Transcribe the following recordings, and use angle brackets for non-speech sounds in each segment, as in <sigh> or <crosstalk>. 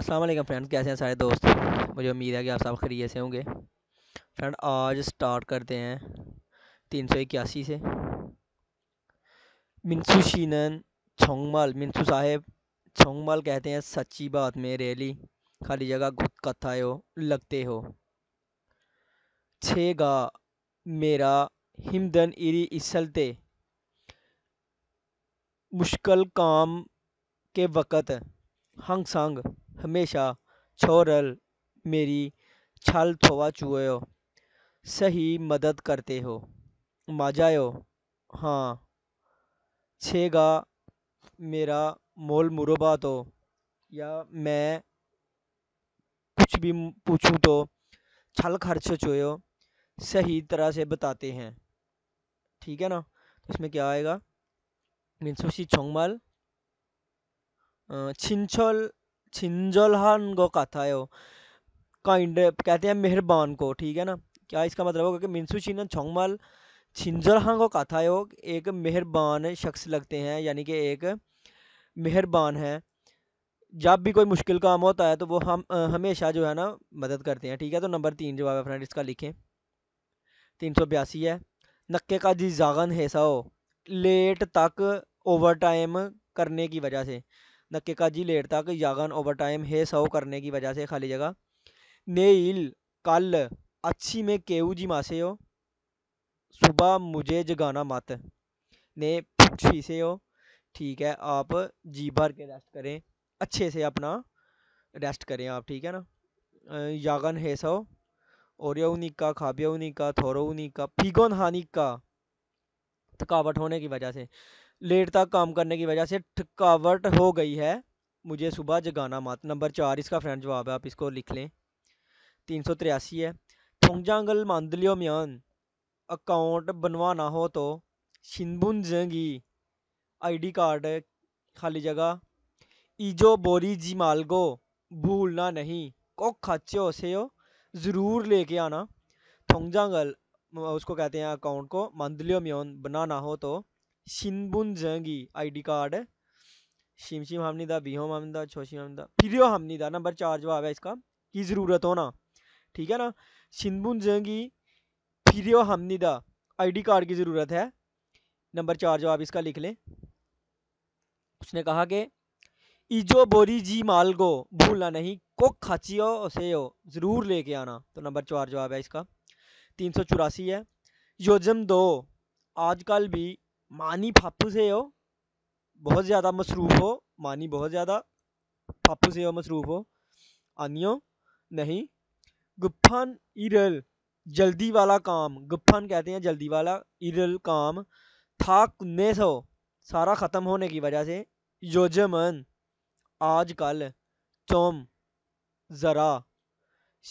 Aslam friend कैसे हैं सारे दोस्त मुझे उम्मीद है कि आप सब खरी से होंगे फ्रेंड आज स्टार्ट करते हैं तीन सौ इक्यासी से मिनसू शीनन छोंगमल मिनसू साहेब छोंगमल कहते हैं सच्ची बात में रैली खाली जगह खुद कथा हो लगते हो छेगा मेरा हिमदन इरी इसलते मुश्किल काम के वक़्त हंग संग हमेशा छोरल मेरी छल थोवा सही मदद करते हो माजायो हाँ छेगा मेरा मोल मुरबा तो या मैं कुछ भी पूछूं तो छल खर्च चुयो सही तरह से बताते हैं ठीक है ना तो इसमें क्या आएगा 민수 씨 정말 छिंजोलहान को कथा है यो काइंड कहते हैं मेहरबान को ठीक है ना क्या इसका मतलब होगा कि मिनसू चीन छोंगमल छिंजोलहान को कथा है एक मेहरबान शख्स लगते हैं यानी कि एक मेहरबान है जब भी कोई मुश्किल काम होता है तो वो हम हमेशा जो है ना मदद करते हैं ठीक है तो नंबर तीन जवाब है फ्रेंड इसका लिखें तीन सौ बयासी है नक्के का जी जागन हैसा हो लेट तक ओवर टाइम करने की वजह से धक्के का जी लेट तक यागन टाइम हे सौ करने की वजह से खाली जगह नेल कल अच्छी में केऊ जी मासे हो सुबह मुझे जगाना मत ने पुछी से हो ठीक है आप जी भर के रेस्ट करें अच्छे से अपना रेस्ट करें आप ठीक है ना यागन हे सौ ओरियोनिका थोरो निका फिगोन हानिका थकावट होने की वजह से लेट तक काम करने की वजह से थकावट हो गई है मुझे सुबह जगाना मत नंबर चार इसका फ्रेंड जवाब है आप इसको लिख लें तीन सौ त्रियासी है थोंगजांगल मांदलियो म्यान अकाउंट बनवाना हो तो शिनबुन जंगी आईडी कार्ड खाली जगह ईजो बोरी जी मालगो भूलना नहीं को खाचे हो से हो ज़रूर लेके आना थोंगजांगल उसको कहते हैं अकाउंट को मांदलियो म्यान बनाना हो तो शिनबुन आई डी कार्ड शिमशिम हमनिदा बीहोम हमनिदा छोशिम हमनिदा फिरियो हमनिदा नंबर चार जवाब है इसका की ज़रूरत होना ठीक है ना शिनबुनजंगी फिरियो आई डी कार्ड की ज़रूरत है नंबर चार जवाब इसका लिख लें उसने कहा कि इजो बोरी जी माल को भूलना नहीं को खाचियो से हो ज़रूर लेके आना तो नंबर चार जवाब है इसका तीन सौ चौरासी है योजन दो आजकल भी मानी फापू से हो बहुत ज़्यादा मसरूफ़ हो मानी बहुत ज़्यादा फापू से हो मसरूफ़ हो आनियो नहीं गुफन इरल जल्दी वाला काम गुफन कहते हैं जल्दी वाला इरल काम था कुन्ने सो सारा ख़त्म होने की वजह से योजमन आज कल चोम ज़रा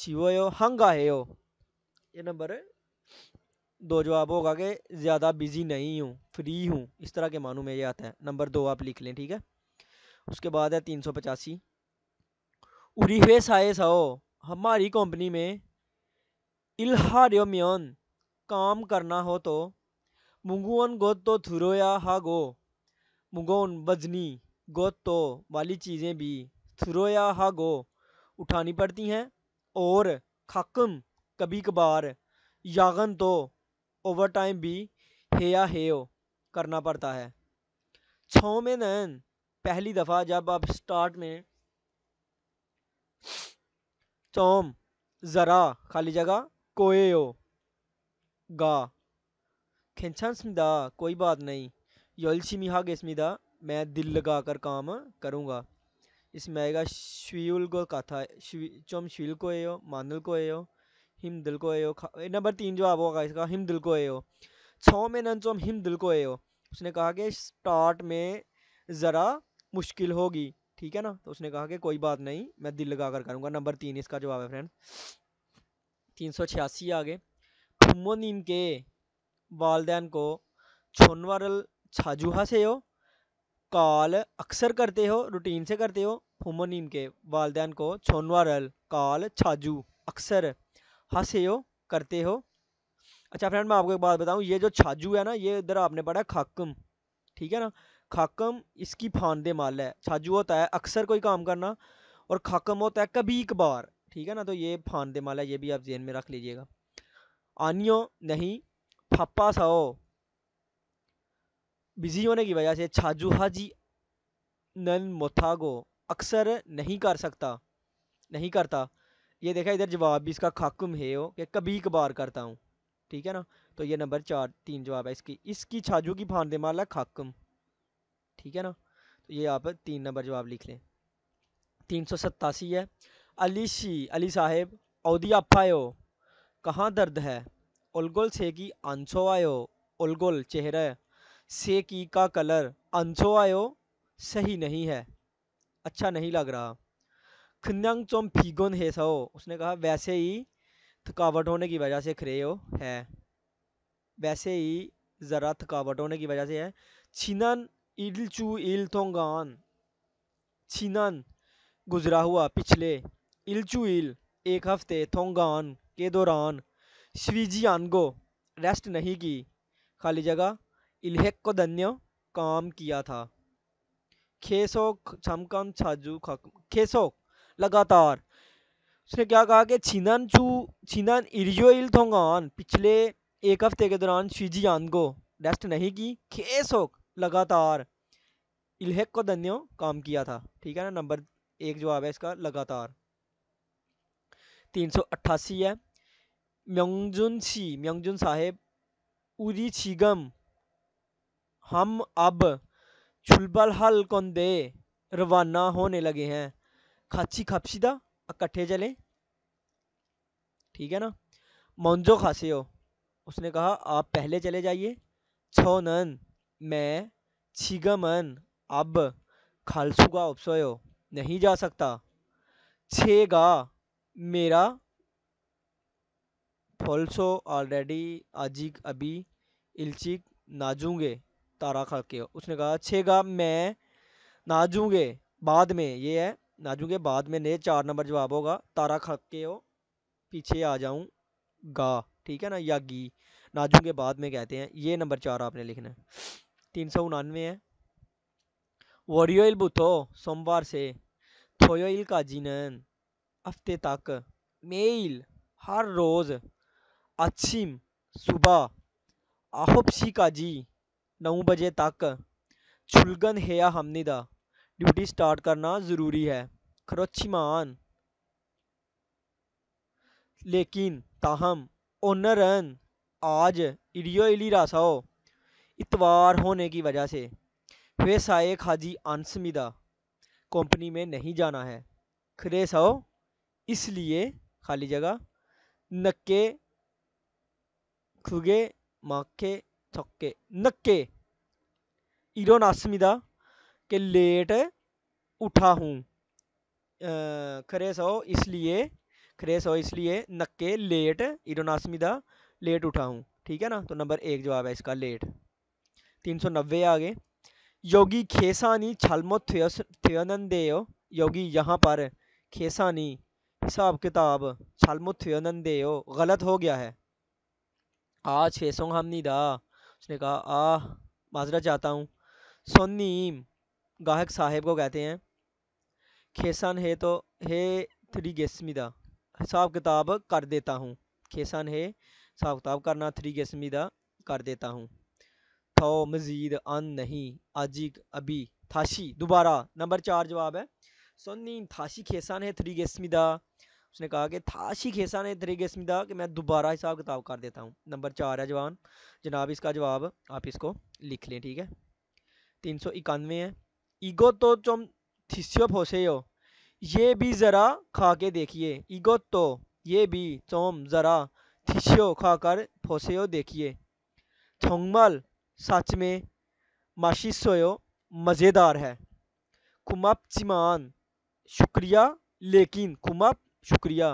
शिवो हंगा है ये नंबर दो जवाब होगा कि ज़्यादा बिज़ी नहीं हूँ फ्री हूँ इस तरह के मानों में ये आता है नंबर दो आप लिख लें ठीक है उसके बाद है तीन सौ पचासी उरीफे साए साओ हमारी कंपनी में इल्हार्योम्योन काम करना हो तो मुंगोन गोद तो थुरोया हा गो मुंगोन बजनी गोद तो वाली चीज़ें भी थुरोया हा गो उठानी पड़ती हैं और खाकम कभी कभार यागन तो ओवर टाइम भी हे ओ करना पड़ता है छः में नैन पहली दफ़ा जब आप स्टार्ट में चौम ज़रा खाली जगह कोए ओ गा खिंचनसमिदा कोई बात नहीं योलशिमी हागेसमिदा मैं दिल लगा कर काम करूँगा इसमें आएगा शिवल को कथा शिव चौम श्वील को ए हो मानुल को ए हिम दिल को एयो नंबर तीन जवाब होगा इसका हिम दिल को एयो छो में नंचोम हिम दिल को एयो उसने कहा कि स्टार्ट में ज़रा मुश्किल होगी ठीक है ना तो उसने कहा कि कोई बात नहीं मैं दिल लगा कर करूँगा नंबर तीन इसका जवाब है फ्रेंड तीन सौ छियासी आगे नीम के वालदेन को छोनवरल छाजुहा से हो काल अक्सर करते हो रूटीन से करते हो नीम के वालदेन को छोनवरल काल छाजू अक्सर हंसे हो करते हो अच्छा फ्रेंड मैं आपको एक बात बताऊँ ये जो छाजू है ना ये इधर आपने पढ़ा खाकम ठीक है ना खाकम इसकी फान दे माल है छाजू होता है अक्सर कोई काम करना और खाकम होता है कभी बार ठीक है ना तो ये फान दे माल है ये भी आप जहन में रख लीजिएगा आनियो नहीं फप्पा साओ बिजी होने की वजह से छाजू हाजी नन मोथागो अक्सर नहीं कर सकता नहीं करता ये देखा इधर जवाब भी इसका खाकुम है हो कि कभी कबार करता हूँ ठीक है ना तो ये नंबर चार तीन जवाब है इसकी इसकी छाजू की फांदे माला खाकुम ठीक है ना तो ये आप तीन नंबर जवाब लिख लें तीन सौ सत्तासी है अली शी अली साहेब अहदी आफायो कहाँ दर्द है उलगुल से की आंसो आयो उलगुल चेहरा से की का कलर आंसो आयो सही नहीं है अच्छा नहीं लग रहा फीगोन है सो उसने कहा वैसे ही थकावट होने की वजह से हो है वैसे ही ज़रा थकावट होने की वजह से है छिनन चू इल थोंगान छिनन गुजरा हुआ पिछले चू इल एक हफ्ते थोंगान के दौरान आनगो रेस्ट नहीं की खाली जगह इल्हेक को धन्य काम किया था खेसोक छमकम छाजू खेसोक लगातार उसने क्या कहा कि छीनन छू छीनन इरियो इल थोंगान पिछले एक हफ्ते के दौरान शिजियान को रेस्ट नहीं की खेस हो लगातार इल्हेक को धन्यो काम किया था ठीक है ना नंबर एक जवाब है इसका लगातार तीन सौ अट्ठासी है म्यंगजुन सी म्यंगजुन साहेब उरी छिगम हम अब छुलबल हल कौन दे रवाना होने लगे हैं खापसी 갑시다. इकट्ठे चले ठीक है ना मोन्जो हो उसने कहा आप पहले चले जाइए नन मैं छिगमन अब खालसूगा उपसोयो नहीं जा सकता छेगा मेरा फोलसो ऑलरेडी आजिक अभी इल्चिक नाजूंगे तारा खा के उसने कहा छेगा मैं नाजूंगे बाद में ये है नाजू के बाद में ने चार नंबर जवाब होगा तारा खक के हो पीछे आ जाऊं गा ठीक है ना या गी नाजू के बाद में कहते हैं ये नंबर चार आपने लिखना है तीन सौ उनानवे है वरियोल बुथो सोमवार से थोयोइल का जीनन हफ्ते तक मेल हर रोज़ अच्छी सुबह आहोपसी का जी नौ बजे तक छुलगन है हमनिदा ड्यूटी स्टार्ट करना ज़रूरी है खरोचमान लेकिन ताहम ओनरन आज रासाओ इतवार होने की वजह से वेसाए खाजी अनसमिदा कंपनी में नहीं जाना है खरेसाओ इसलिए खाली जगह नक्के खुगे माके छक्के नक्के इरोनासमिदा कि लेट उठा हूँ खरे सो इसलिए खरे सो इसलिए नक्के लेट इरोनासमिदा लेट उठा हूँ ठीक है ना तो नंबर एक जवाब है इसका लेट तीन सौ नब्बे आ गए योगी खेसानी छलमो थ्योस थ्योनंदे योगी यहाँ पर खेसानी हिसाब किताब छलमो थ्योनंदे गलत हो गया है आ छे सौ नहीं दा उसने कहा आ माजरा चाहता हूँ सोनीम गाहक साहेब को कहते हैं खेसन है तो है थ्री गेसमिदा हिसाब किताब कर देता हूँ खेसन है हिसाब किताब करना थ्री गेसमिदा कर देता हूँ थो मज़ीद अन नहीं आजिक अभी थाशी दोबारा नंबर चार जवाब है सोनी थाशी खेसन है थ्री गेसमिदा उसने कहा कि थाशी खेसा ने गेसमी दा कि मैं दोबारा हिसाब किताब कर देता हूँ नंबर चार है जवान जनाब इसका जवाब आप इसको लिख लें ठीक है तीन सौ इक्यानवे है 이것도 좀 드셔 हो ये भी ज़रा खा के देखिए तो ये भी 좀 ज़रा कर खाकर हो देखिए थोंगमल सच में 맛있어요 मज़ेदार है चिमान शुक्रिया लेकिन कुमाप शुक्रिया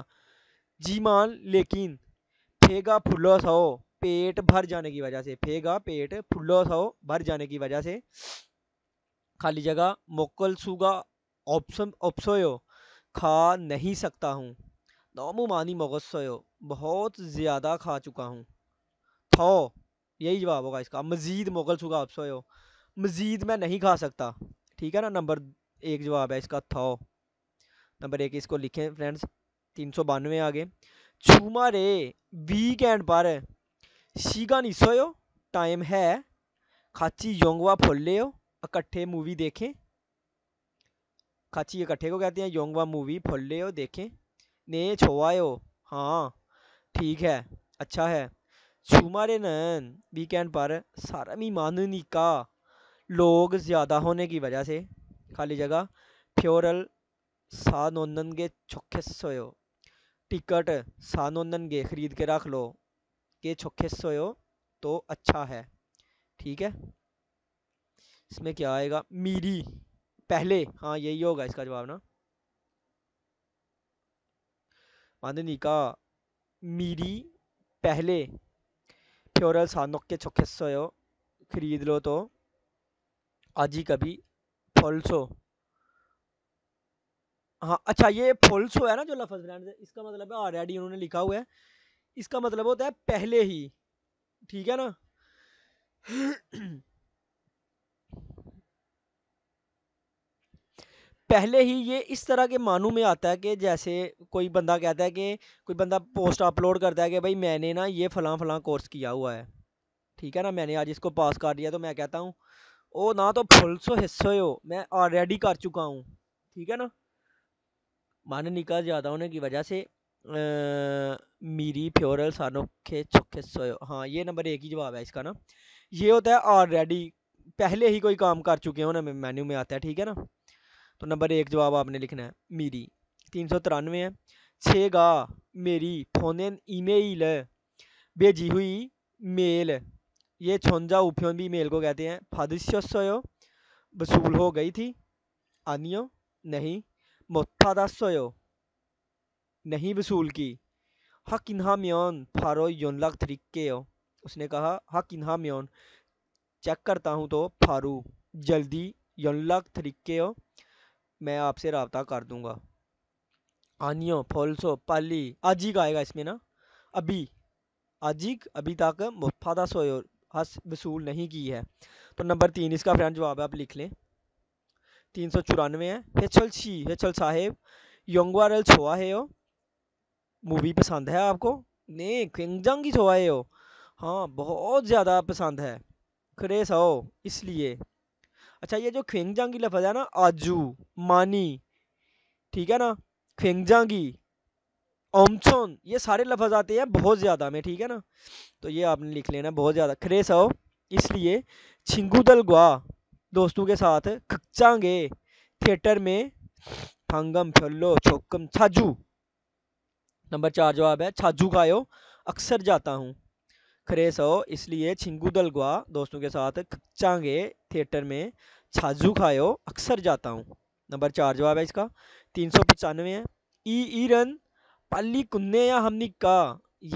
जीमान लेकिन फेगा फुल्लो सो पेट भर जाने की वजह से फेगा पेट फुल्लो सो भर जाने की वजह से खाली जगह 먹을수가 없음 ऑप्सोयो खा नहीं सकता हूँ 너무 मानी मोगसोयो बहुत ज़्यादा खा चुका हूँ थो यही जवाब होगा इसका मज़ीद मोगल सुगा ऑप्सोयो मज़ीद मैं नहीं खा सकता ठीक है ना नंबर एक जवाब है इसका थो नंबर एक इसको लिखें फ्रेंड्स तीन सौ बानवे आगे छूमा रे वीकेंड पर नहीं सोयो टाइम है खाची योंगवा फोलेयो इकट्ठे मूवी देखें खाची इकट्ठे को कहते हैं योंगवा मूवी फुल ले देखें ने छोआयो हाँ ठीक है अच्छा है सुमारे नन वीकेंड पर सारा मी माननी का लोग ज़्यादा होने की वजह से खाली जगह फ्योरल सा नोंदन के छुखे सोयो टिकट सा सानोंदन के ख़रीद के रख लो के छुखे सोयो तो अच्छा है ठीक है इसमें क्या आएगा मीरी पहले हाँ यही होगा इसका जवाब ना मादनी का मीरी पहले फ्योरल सानुक के चौखे सो खरीद लो तो आजी कभी फोल्सो हाँ अच्छा ये फोल्सो है ना जो लफज ब्रांड इसका मतलब है ऑलरेडी उन्होंने लिखा हुआ है इसका मतलब होता है पहले ही ठीक है ना <clears throat> <clears throat> हाँ, पहले ही ये इस तरह के मानू में आता है कि जैसे कोई बंदा कहता है कि कोई बंदा पोस्ट अपलोड करता है कि भाई मैंने ना ये फलां फलां कोर्स किया हुआ है ठीक है ना मैंने आज इसको पास कर दिया तो मैं कहता हूँ ओ ना तो फुल सो हिस्सो हो मैं ऑलरेडी कर चुका हूँ ठीक है ना मन निकल ज़्यादा होने की वजह से आ, मीरी फ्योरल सानोखे छुखे सोयो हाँ ये नंबर एक ही जवाब है इसका ना ये होता है ऑलरेडी पहले ही कोई काम कर चुके हो ना मेन्यू में आता है ठीक है ना तो नंबर एक जवाब आपने लिखना है मीरी तीन सौ तिरानवे है गा मेरी फोन ईमेल भेजी हुई मेल ये छोंजा उफ्योन भी मेल को कहते हैं फादिश वसूल हो गई थी आनियो नहीं मोथादास्यो नहीं वसूल की हक इन्हा म्योन फारो योन लग तरीके हो उसने कहा हक इन्हा म्योन चेक करता हूँ तो फारू जल्दी योन लाख तरीके हो मैं आपसे रबता कर दूँगा आनियो फोलसो पाली अजीक आएगा इसमें ना अभी अजीक अभी तक मुफादा सोयो हस वसूल नहीं की है तो नंबर तीन इसका फ्रेंड जवाब है आप लिख लें तीन सौ चौरानवे है हेचल छी हेचल साहेब योंगवार छोआ है यो मूवी पसंद है आपको नहीं किंगजंग ही छोआ है यो हाँ बहुत ज़्यादा पसंद है खरे सो इसलिए अच्छा ये जो खेंगजांगी लफज है ना आजू मानी ठीक है ना खेंगजांगी ओमचोन ये सारे लफज आते हैं बहुत ज़्यादा में ठीक है ना तो ये आपने लिख लेना बहुत ज़्यादा खरे हो इसलिए छिंगू दल गुआ दोस्तों के साथ खचांगे थिएटर में थांगम फलो छोकम छाजू नंबर चार जवाब है छाजू खाओ अक्सर जाता हूँ सो इसलिए छिंगू दलगवा दोस्तों के साथ खचांगे थिएटर में छाजू खायो अक्सर जाता हूँ नंबर चार जवाब है इसका तीन सौ पचानवे है ई ईरन पाली कुन्ने या हमनी का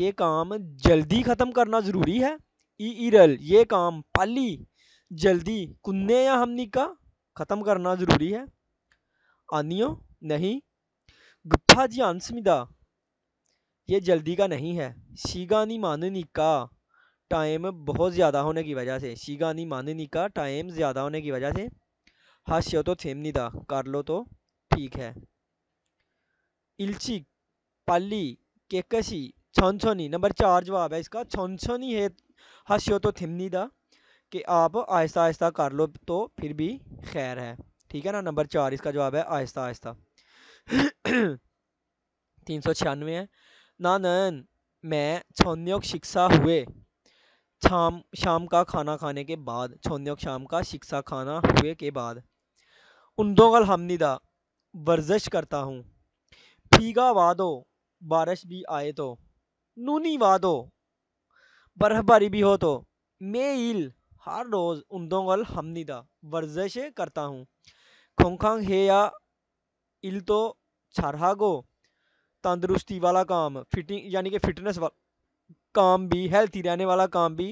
ये काम जल्दी ख़त्म करना ज़रूरी है ई रल ये काम पाली जल्दी कुन्ने या हमनी का ख़त्म करना ज़रूरी है आनियो नहीं गुप्ता जी आंसमिदा ये जल्दी का नहीं है नी माननी का टाइम बहुत ज़्यादा होने की वजह से शिगानी माननी का टाइम ज़्यादा होने की वजह से हाशियो तो थेमनी था कर लो तो ठीक है इल्ची पाली केकसी छनछनी नंबर चार जवाब है इसका छनछनी है हाशियो तो थेमनी था कि आप आहिस्ता आहिस्ता कर लो तो फिर भी खैर है ठीक है ना नंबर चार इसका जवाब है आहिस्ता आहिस्ता तीन सौ छियानवे है नानन मैं छोन्योग शिक्षा हुए शाम शाम का खाना खाने के बाद छोन्योग शाम का शिक्षा खाना हुए के बाद उन्दोगल हमनिदा वर्जिश करता हूँ भीगा वादो बारिश भी आए तो नूनी वादो बर्फबारी भी हो तो मैं इल हर रोज़ उन्दोगल हमनिदा वर्जिश करता हूँ खोंखांग है या इल तो छारहागो तंदुरुस्ती वाला काम फिटिंग यानी कि फिटनेस वाला काम भी हेल्थी रहने वाला काम भी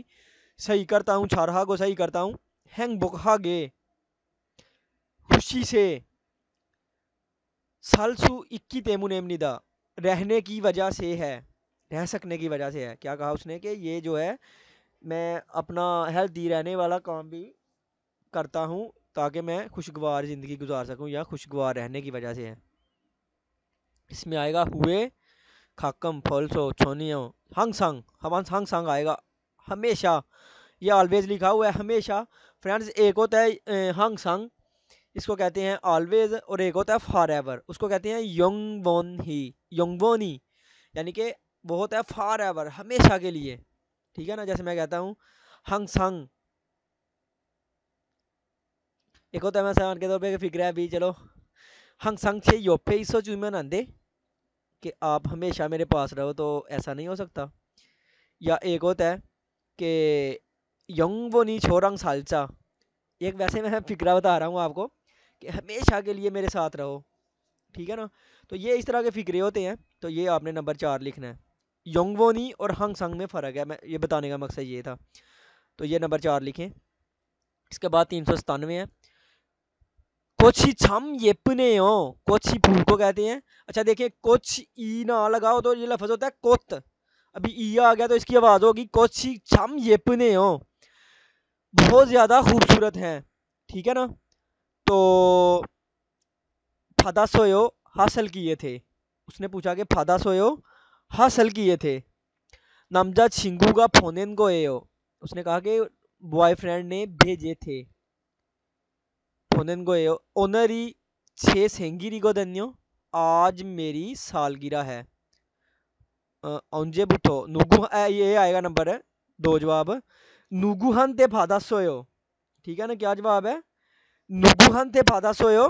सही करता हूँ छारहा को सही करता हूँ हैंग बुकहा गे खुशी से सालसु इक्की तेमुनेम निदा रहने की वजह से है रह सकने की वजह से है क्या कहा उसने कि ये जो है मैं अपना हेल्थी रहने वाला काम भी करता हूँ ताकि मैं खुशगवार ज़िंदगी गुजार सकूँ या खुशगवार रहने की वजह से है इसमें आएगा हुए खाकम फॉल्सो छोनियो हांगसंग हवान संग आएगा हमेशा ये ऑलवेज लिखा हुआ है हमेशा फ्रेंड्स एक होता है हंग संग इसको कहते हैं ऑलवेज और एक होता है फार एवर उसको कहते हैं योंग वोन ही योंग वोन ही यानी कि वो होता है फार एवर हमेशा के लिए ठीक है ना जैसे मैं कहता हूँ हंग संग एक होता है मैं सामान के तौर पर फिक्र है अभी चलो हंग संग छे योफे इसो चूमे नंदे कि आप हमेशा मेरे पास रहो तो ऐसा नहीं हो सकता या एक होता है कि यंग वो नहीं छोरंग सालचा एक वैसे मैं फिक्रा बता रहा हूँ आपको कि हमेशा के लिए मेरे साथ रहो ठीक है ना तो ये इस तरह के फिक्रे होते हैं तो ये आपने नंबर चार लिखना है वो नहीं और हंग संग में फ़र्क है मैं ये बताने का मकसद ये था तो ये नंबर चार लिखें इसके बाद तीन सौ सतानवे है कुछ ही छम ये पुने हो कोच ही फू को कहते हैं अच्छा देखिए कुछ ई ना लगाओ तो ये लफज होता है कोत अभी ई आ गया तो इसकी आवाज़ होगी कोच ही छम ये पुने हो बहुत ज़्यादा खूबसूरत हैं ठीक है ना तो फादा सोयो हासिल किए थे उसने पूछा कि फादा सोयो हासिल किए थे नामजा छिंगू का फोनन को ए उसने कहा कि बॉयफ्रेंड ने भेजे थे 보낸 거예요. 오늘이 제 생일이거든요. आज मेरी सालगिरह है 언제부터 누구 ये आएगा नंबर है दो जवाब 누구한 테 받았어요 ठीक है ना क्या जवाब है 누구한 테 받았어요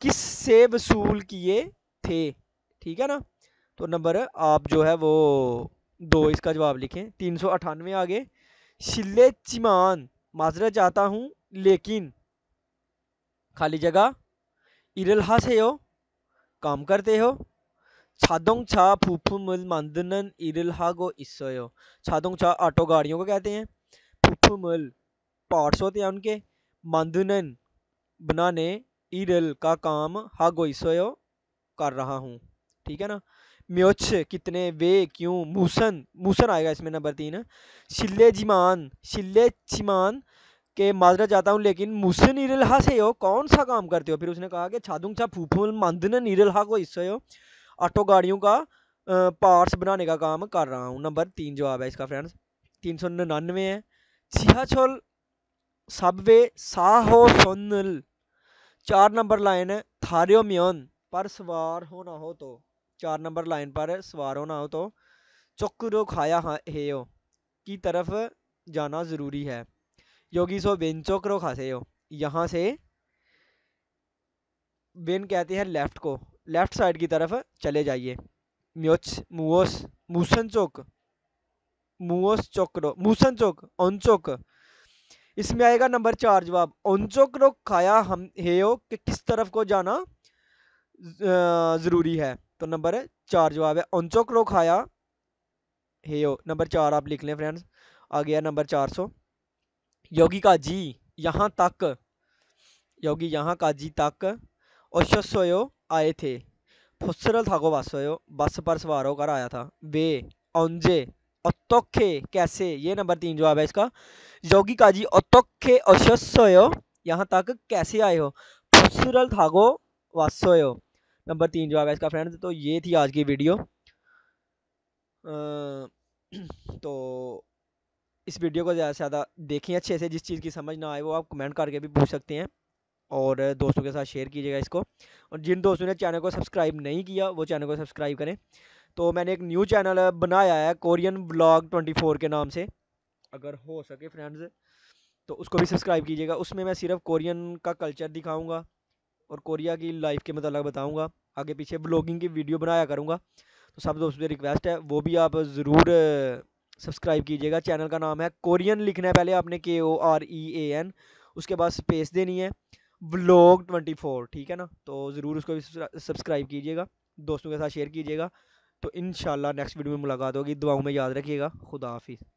किससे वसूल किए थे ठीक है ना तो नंबर आप जो है वो दो इसका जवाब लिखें तीन सौ अठानवे आगे शिल्ले चिमान माजरा चाहता हूँ लेकिन खाली जगह इरलहा से हो काम करते हो छादों छा फूफुमल मानदनन इरलहा गो ईसो छादों छा ऑटो गाड़ियों को कहते हैं फूफुमल पार्ट्स होते हैं उनके मानदनन बनाने इरल का काम हा गो ईसो कर रहा हूँ ठीक है ना म्योच कितने वे क्यों मूसन मूसन आएगा इसमें नंबर तीन शिल्ले जिमान शिले छिमान कि माजरा चाहता हूँ लेकिन मुझसे निरलहा से हो कौन सा काम करते हो फिर उसने कहा कि छादुंग छा फूफूल मंद ने निरलहा को हिस्से हो ऑटो गाड़ियों का पार्ट्स बनाने का काम कर रहा हूँ नंबर तीन जवाब है इसका फ्रेंड्स तीन सौ निन्यानवे है छियाछोल सबवे साहो सोनल चार नंबर लाइन है थारियो म्योन पर सवार हो ना हो तो चार नंबर लाइन पर सवार हो ना हो तो चुक रो खाया हा हो की तरफ जाना ज़रूरी है क्योंकि सो बेन चोकरो खासे हो यहाँ से बेन कहते हैं लेफ़्ट को लेफ़्ट साइड की तरफ चले जाइए म्योच मुओस मूसन चौक मुओस चोकरो मूसन चौक ओन चौक इसमें आएगा नंबर चार जवाब ओनचोकरो खाया हम हे हो कि किस तरफ को जाना ज़रूरी है तो नंबर चार जवाब है ओनचोकरो खाया हे हो नंबर चार आप लिख लें फ्रेंड्स आ गया नंबर चार सौ योगी का जी यहाँ तक योगी यहाँ का जी तक ओशस्वयो आए थे फुसरल था को वासोयो बस पर सवार होकर आया था वे औंजे अतोखे कैसे ये नंबर तीन जवाब है इसका योगी का जी अतोखे ओशस्वयो यहाँ तक कैसे आए हो फुसरल था को वासोयो नंबर तीन जवाब है इसका फ्रेंड तो ये थी आज की वीडियो आ, <clears throat> तो इस वीडियो को ज़्यादा से ज़्यादा देखें अच्छे से जिस चीज़ की समझ ना आए वो आप कमेंट करके भी पूछ सकते हैं और दोस्तों के साथ शेयर कीजिएगा इसको और जिन दोस्तों ने चैनल को सब्सक्राइब नहीं किया वो चैनल को सब्सक्राइब करें तो मैंने एक न्यू चैनल बनाया है कोरियन ब्लॉग ट्वेंटी फोर के नाम से अगर हो सके फ्रेंड्स तो उसको भी सब्सक्राइब कीजिएगा उसमें मैं सिर्फ कोरियन का कल्चर दिखाऊंगा और कोरिया की लाइफ के मतलब बताऊंगा आगे पीछे ब्लॉगिंग की वीडियो बनाया करूंगा तो सब दोस्तों से रिक्वेस्ट है वो भी आप ज़रूर सब्सक्राइब कीजिएगा चैनल का नाम है कोरियन लिखना है पहले आपने के O R E A N उसके बाद स्पेस देनी है व्लॉग ट्वेंटी फोर ठीक है ना तो ज़रूर उसको भी सब्सक्राइब कीजिएगा दोस्तों के साथ शेयर कीजिएगा तो इन नेक्स्ट वीडियो में मुलाकात होगी दुआओं में याद रखिएगा खुदा हाफिज़